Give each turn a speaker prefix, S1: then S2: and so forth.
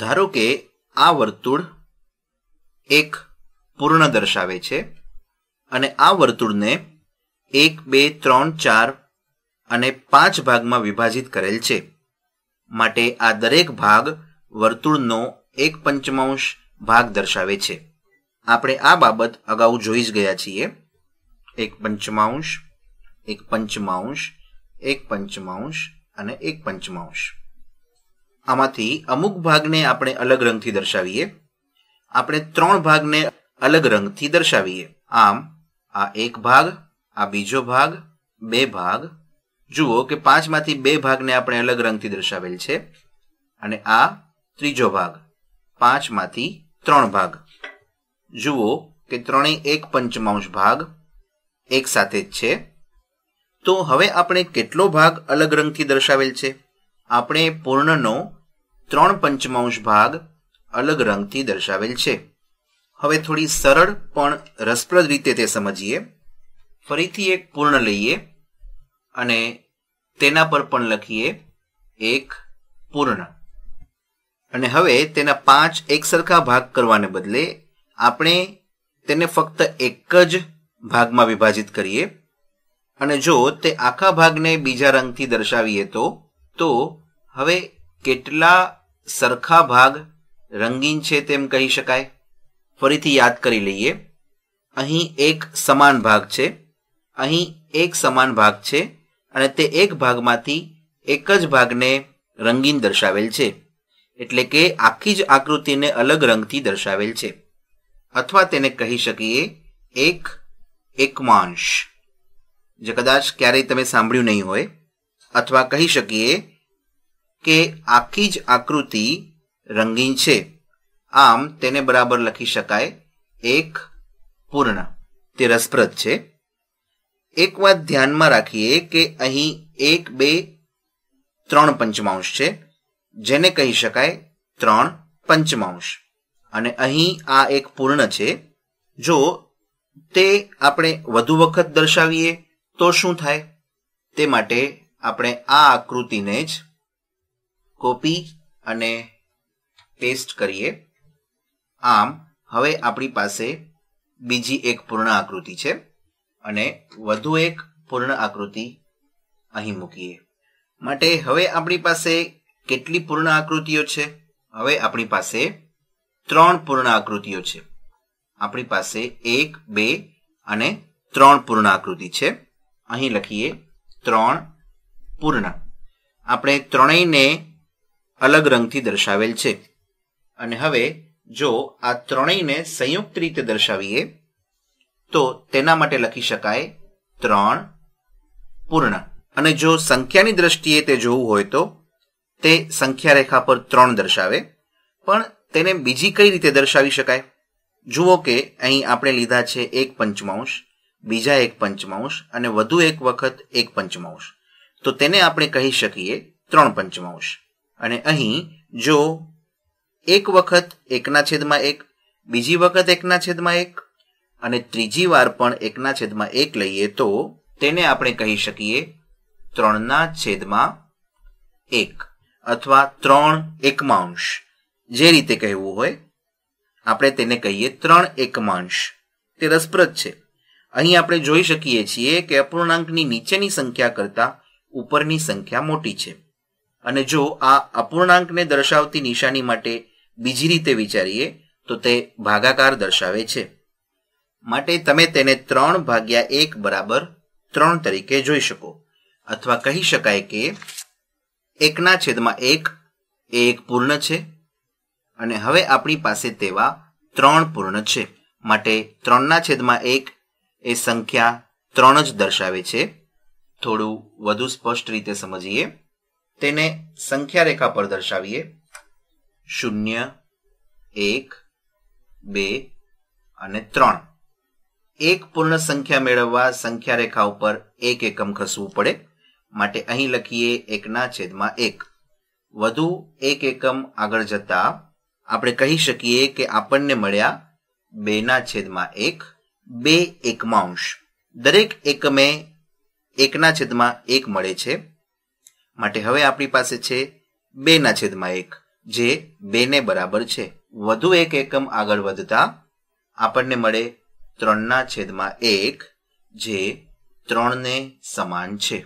S1: ધારો કે આ વર્તુળ એક પૂર્ણ દર્શાવે છે અને આ વર્તુળને એક બે ત્રણ ચાર અને પાંચ ભાગમાં વિભાજિત કરેલ છે માટે આ દરેક ભાગ વર્તુળનો એક પંચમાંશ ભાગ દર્શાવે છે આપણે આ બાબત અગાઉ જોઈ જ ગયા છીએ એક પંચમાંશ એક પંચમાંશ એક પંચમાંશ અને એક પંચમાંશ આમાંથી અમુક ભાગને આપણે અલગ રંગથી દર્શાવીએ આપણે ત્રણ ભાગને અલગ રંગથી દર્શાવીએ આમ આ એક ભાગ આ બીજો ભાગ બે ભાગ જુઓ કે પાંચમાંથી બે ભાગને આપણે અલગ રંગથી દર્શાવેલ છે અને આ ત્રીજો ભાગ પાંચમાંથી ત્રણ ભાગ જુઓ કે ત્રણેય એક પંચમાંશ ભાગ એક સાથે જ છે તો હવે આપણે કેટલો ભાગ અલગ રંગથી દર્શાવેલ છે આપણે પૂર્ણનો ત્રણ પંચમાંશ ભાગ અલગ રંગથી દર્શાવેલ છે હવે થોડી સરળ પણ રસપ્રદ રીતે તે સમજીએ ફરીથી એક પૂર્ણ લઈએ અને તેના પર પણ લખીએ એક પૂર્ણ અને હવે તેના પાંચ એકસરખા ભાગ કરવાને બદલે આપણે તેને ફક્ત એક જ ભાગમાં વિભાજિત કરીએ અને જો તે આખા ભાગને બીજા રંગથી દર્શાવીએ તો તો હવે કેટલા સરખા ભાગ રંગીન છે તેમ કહી શકાય ફરીથી યાદ કરી લઈએ અહીં એક સમાન ભાગ છે અહીં એક સમાન ભાગ છે અને તે એક ભાગમાંથી એક જ ભાગને રંગીન દર્શાવેલ છે એટલે કે આખી જ આકૃતિને અલગ રંગથી દર્શાવેલ છે અથવા તેને કહી શકીએ એક એકમાંશ જે કદાચ ક્યારેય તમે સાંભળ્યું નહીં હોય અથવા કહી શકીએ કે આખી જ આકૃતિ રંગીન છે આમ તેને બરાબર લખી શકાય એક પૂર્ણ તે રસપ્રદ છે એક વાત ધ્યાનમાં રાખીએ કે અહીં એક બે ત્રણ પંચમાંશ છે જેને કહી શકાય ત્રણ પંચમાંશ અને અહીં આ એક પૂર્ણ છે જો તે આપણે વધુ વખત દર્શાવીએ તો શું થાય તે માટે આપણે આ આકૃતિને જ કોપી અને પેસ્ટ કરીએ આમ હવે આપણી પાસે બીજી એક પૂર્ણ આકૃતિ છે અને વધુ એક પૂર્ણ આકૃતિ અહીં મૂકીએ માટે હવે આપણી પાસે કેટલી પૂર્ણ આકૃતિઓ છે હવે આપણી પાસે ત્રણ પૂર્ણ આકૃતિઓ છે આપણી પાસે એક બે અને ત્રણ પૂર્ણ આકૃતિ છે અહીં લખીએ ત્રણ પૂર્ણ આપણે ત્રણેયને અલગ રંગથી દર્શાવેલ છે અને હવે જો આ ત્રણેયને સંયુક્ત રીતે દર્શાવીએ તો તેના માટે લખી શકાય ત્રણ પૂર્ણ અને જો સંખ્યાની દ્રષ્ટિએ તે જોવું હોય તો તે સંખ્યા રેખા પર ત્રણ દર્શાવે પણ તેને બીજી કઈ રીતે દર્શાવી શકાય જુઓ કે અહીં આપણે લીધા છે એક પંચમાંશ બીજા એક પંચમાંશ અને વધુ એક વખત એક પંચમાંશ તો તેને આપણે કહી શકીએ ત્રણ પંચમાંશ અને અહીં જો એક વખત એકના છેદમાં એક બીજી વખત એકના છેદમાં એક અને ત્રીજી વાર પણ એકના છેદમાં એક લઈએ તો તેને આપણે કહી શકીએ ત્રણના છેદમાં એક અથવા ત્રણ એકમાંશ જે રીતે કહેવું હોય આપણે તેને કહીએ ત્રણ એકમાંશ તે રસપ્રદ છે અહીં આપણે જોઈ શકીએ છીએ કે અપૂર્ણાંકની નીચેની સંખ્યા કરતાં ઉપરની સંખ્યા મોટી છે અને જો આ અપૂર્ણાંકને દર્શાવતી નિશાની માટે બીજી રીતે વિચારીએ તો તે ભાગાકાર દર્શાવે છે માટે તમે તેને ત્રણ ભાગ્યા એક બરાબર ત્રણ તરીકે જોઈ શકો અથવા કહી શકાય કે એકના છેદમાં એક એ એક પૂર્ણ છે અને હવે આપણી પાસે તેવા ત્રણ પૂર્ણ છે માટે ત્રણના છેદમાં એક એ સંખ્યા ત્રણ જ દર્શાવે છે થોડું વધુ સ્પષ્ટ રીતે સમજીએ તેને સંખ્યા રેખા પર દર્શાવીએ શૂન્ય એક બે અને ત્રણ એક પૂર્ણ સંખ્યા મેળવવા સંખ્યા રેખા ઉપર એક એકમ ખસવું પડે માટે અહીં લખીએ એકના છેદમાં એક વધુ એક એકમ આગળ જતા આપણે કહી શકીએ કે આપણને મળ્યા બેના છેદમાં એક બે એકમાંશ દરેક એકમે એકના છેદમાં એક મળે છે માટે હવે આપણી પાસે છે બે ના છેદમાં એક જે બે ને બરાબર છે વધુ એક એકમ આગળ વધતા આપણને મળે ત્રણના છેદમાં એક જે ત્રણને સમાન છે